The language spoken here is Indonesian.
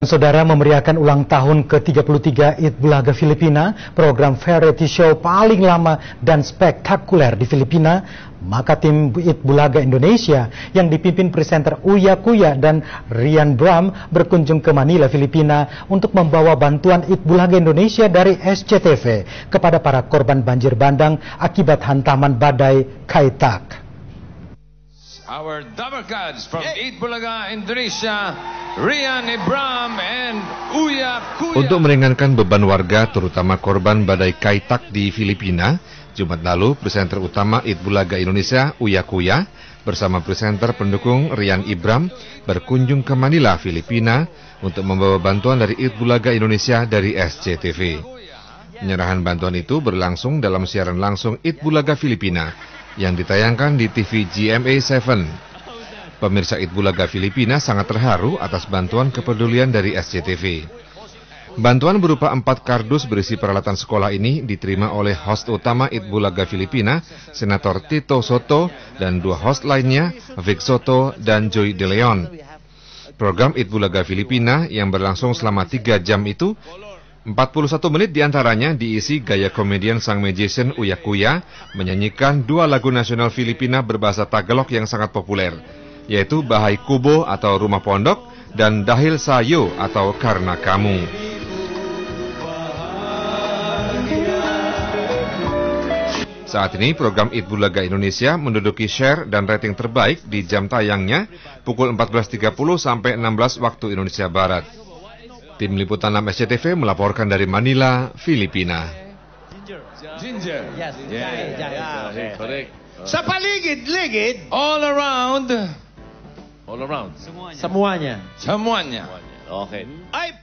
Saudara memeriahkan ulang tahun ke-33 It Bulaga Filipina, program variety show paling lama dan spektakuler di Filipina, maka tim It Bulaga Indonesia yang dipimpin presenter Uya Kuya dan Rian Bram berkunjung ke Manila, Filipina untuk membawa bantuan It Bulaga Indonesia dari SCTV kepada para korban banjir bandang akibat hantaman badai Kaitak. Our double cards from Eid Bulaga Indonesia, Rian Ibram untuk meringankan beban warga, terutama korban badai Kaitak di Filipina, Jumat lalu presenter utama Itbulaga Indonesia, Uya Kuya, bersama presenter pendukung Rian Ibram, berkunjung ke Manila, Filipina, untuk membawa bantuan dari Itbulaga Indonesia dari SCTV. Penyerahan bantuan itu berlangsung dalam siaran langsung Itbulaga Filipina, yang ditayangkan di TV GMA 7. Pemirsa Itbulaga Filipina sangat terharu atas bantuan kepedulian dari SCTV. Bantuan berupa empat kardus berisi peralatan sekolah ini diterima oleh host utama Itbulaga Filipina, Senator Tito Soto, dan dua host lainnya, Vic Soto dan Joy De Leon. Program Itbulaga Filipina yang berlangsung selama tiga jam itu 41 menit diantaranya diisi gaya komedian sang magician Uyakuya menyanyikan dua lagu nasional Filipina berbahasa Tagalog yang sangat populer, yaitu Bahay Kubo atau Rumah Pondok dan Dahil Sayo atau Karena Kamu. Saat ini program Id Bulaga Indonesia menduduki share dan rating terbaik di jam tayangnya pukul 14.30 sampai 16 waktu Indonesia Barat. Tim Liputan 6 SCTV melaporkan dari Manila, Filipina. Ginger. Yes. Yeah. Yeah. Yeah. Correct. Sa paligid-ligid. All around. All around. Semuanya. Semuanya. Semuanya. Okay. I